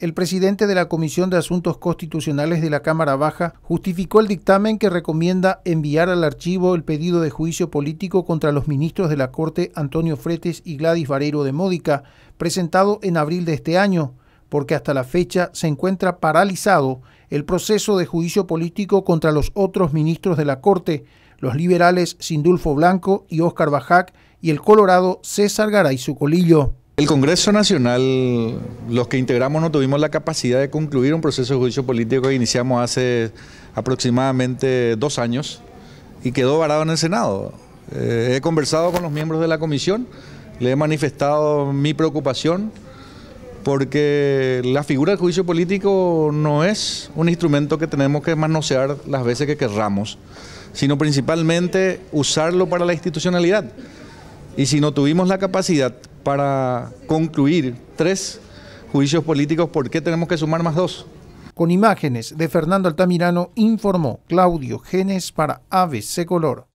El presidente de la Comisión de Asuntos Constitucionales de la Cámara Baja justificó el dictamen que recomienda enviar al archivo el pedido de juicio político contra los ministros de la Corte Antonio Fretes y Gladys Vareiro de Módica, presentado en abril de este año, porque hasta la fecha se encuentra paralizado el proceso de juicio político contra los otros ministros de la Corte, los liberales Sindulfo Blanco y Óscar Bajac y el colorado César Garay Sucolillo. El Congreso Nacional, los que integramos no tuvimos la capacidad de concluir un proceso de juicio político que iniciamos hace aproximadamente dos años y quedó varado en el Senado. Eh, he conversado con los miembros de la comisión, le he manifestado mi preocupación porque la figura del juicio político no es un instrumento que tenemos que manosear las veces que querramos, sino principalmente usarlo para la institucionalidad. Y si no tuvimos la capacidad para concluir tres juicios políticos, ¿por qué tenemos que sumar más dos? Con imágenes de Fernando Altamirano informó Claudio Genes para ABC Color.